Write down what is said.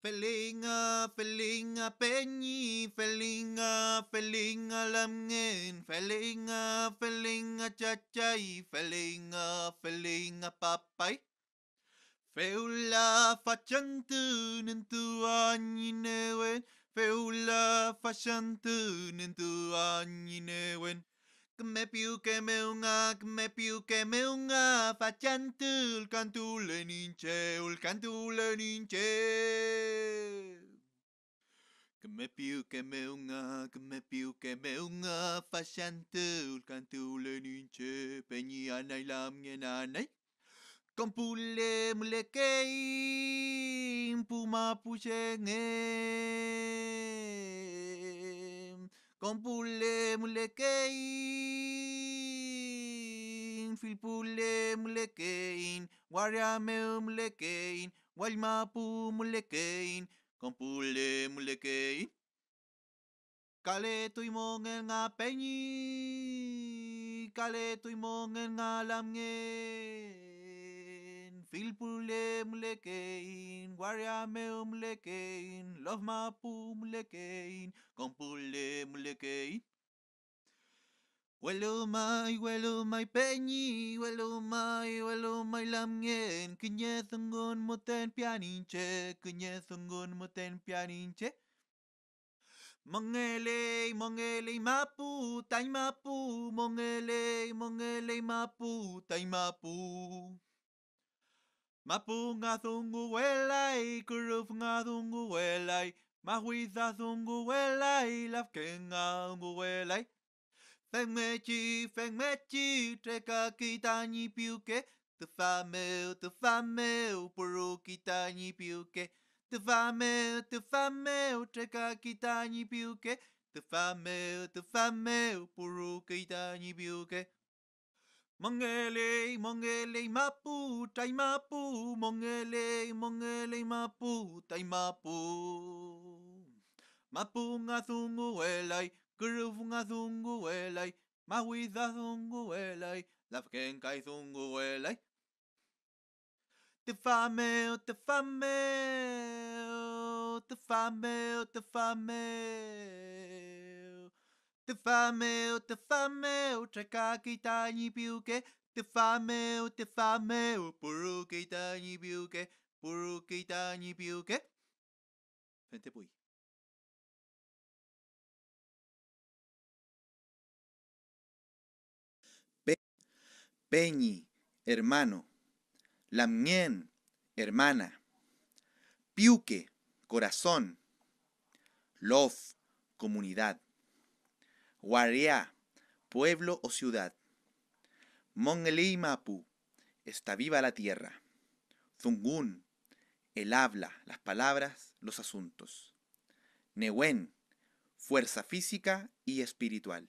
Felinga, felinga penyi, felinga, felinga lamngin, felinga, felinga chachai, felinga, felinga papai. Feula fachantunen tu anyinewen, feula fachantunen tu anyinewen. Că me piu că me unga, că me piu că me unga, faciantul cantule ninceul, cantule ninceul. Că me piu că me unga, că me piu că me unga, faciantul cantule pe ni anai la mie anai, Compule mulekei, puma pușengei. Compule mulekei. filpule mlekein, guariame compulemlekein. gualmapu compule Kein Kale tu imong en apeñi, kale tu imong en alamgen, filpule mlekein, guariame mlekein, lofmapu compulem mlekein. Wellu oh mai wellu oh mai peñi wellu oh mai wellu mai lamien kinyes ungun moten pianinche kinyes ungun moten pianinche Mongelei mongelei mapu tai mapu mongelei mongelei mapu tai mapu Mapu nga zungu welai kuruf nga zungu welai Mahuiza zungu welai lafken nga zungu welai Phèn phèn chi, chi, mê, mê, Fengmechi, Fengmechi, Treka Kitani Piuke, the Famel, the Famel, Puru Kitani Piuke, the Famel, the Famel, Treka Kitani Piuke, the Famel, the Famel, Puru Kitani Piuke. mong mongele, mapu, tai mapu, mongele, mongele, mapu, tai mapu. Mapu ngā thungu e lai, Kurufunga zungu welai, mawiza zungu welai, lafkenkai zungu welai. Tefameo, tefameo, tefameo, tefameo. Tefameo, tefameo, czekakita ni piłkę. Tefameo, tefameo, purukita ni piłkę, purukita ni piłkę. Fente pui. Peñi, hermano. Lamien, hermana. Piuque, corazón. Lof, comunidad. waria pueblo o ciudad. Mapu, está viva la tierra. Zungun, el habla, las palabras, los asuntos. Nehuen, fuerza física y espiritual.